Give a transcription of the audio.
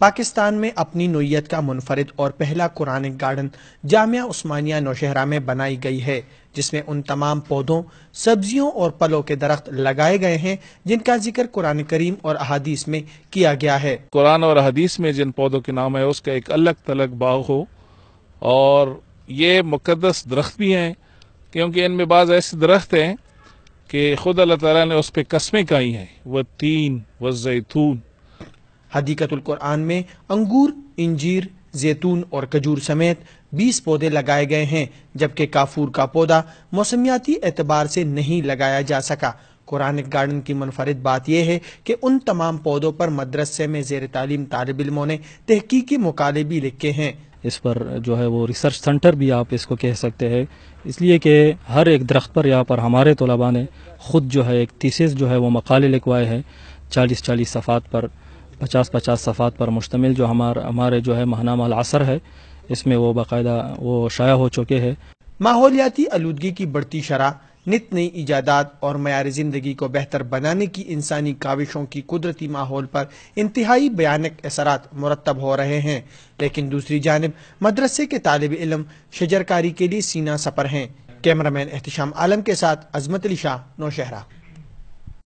پاکستان میں اپنی نوعیت کا منفرد اور پہلا قرآن گارڈن جامعہ عثمانیہ نوشہرہ میں بنائی گئی ہے جس میں ان تمام پودوں سبزیوں اور پلوں کے درخت لگائے گئے ہیں جن کا ذکر قرآن کریم اور احادیث میں کیا گیا ہے قرآن اور احادیث میں جن پودوں کے نام ہے اس کا ایک الگ تلگ باغ ہو اور یہ مقدس درخت بھی ہیں کیونکہ ان میں بعض ایسے درخت ہیں کہ خود اللہ تعالیٰ نے اس پہ قسمیں کھائی ہیں وہ تین وہ زیتون حدیقت القرآن میں انگور انجیر زیتون اور کجور سمیت بیس پودے لگائے گئے ہیں جبکہ کافور کا پودا موسمیاتی اعتبار سے نہیں لگایا جا سکا قرآن گارڈن کی منفرد بات یہ ہے کہ ان تمام پودوں پر مدرسے میں زیر تعلیم طالب علموں نے تحقیقی مقالے بھی لکھے ہیں اس پر جو ہے وہ ریسرچ سینٹر بھی آپ اس کو کہہ سکتے ہیں اس لیے کہ ہر ایک درخت پر یہاں پر ہمارے طلباء نے خود جو ہے ایک تیسز جو ہے وہ مقالے لکھوائے ہیں چالیس چالیس صفحات پر پچاس پچاس صفات پر مشتمل جو ہمارا ہمارے جو ہے ماہا العصر ہے اس میں وہ باقاعدہ وہ شائع ہو چکے ہیں ماحولیاتی آلودگی کی بڑھتی شرح نت نئی ایجادات اور معیار زندگی کو بہتر بنانے کی انسانی کاوشوں کی قدرتی ماحول پر انتہائی بیانک اثرات مرتب ہو رہے ہیں لیکن دوسری جانب مدرسے کے طالب علم شجرکاری کے لیے سینہ سپر ہیں کیمرمین احتشام عالم کے ساتھ عظمت علی شاہ نوشہرہ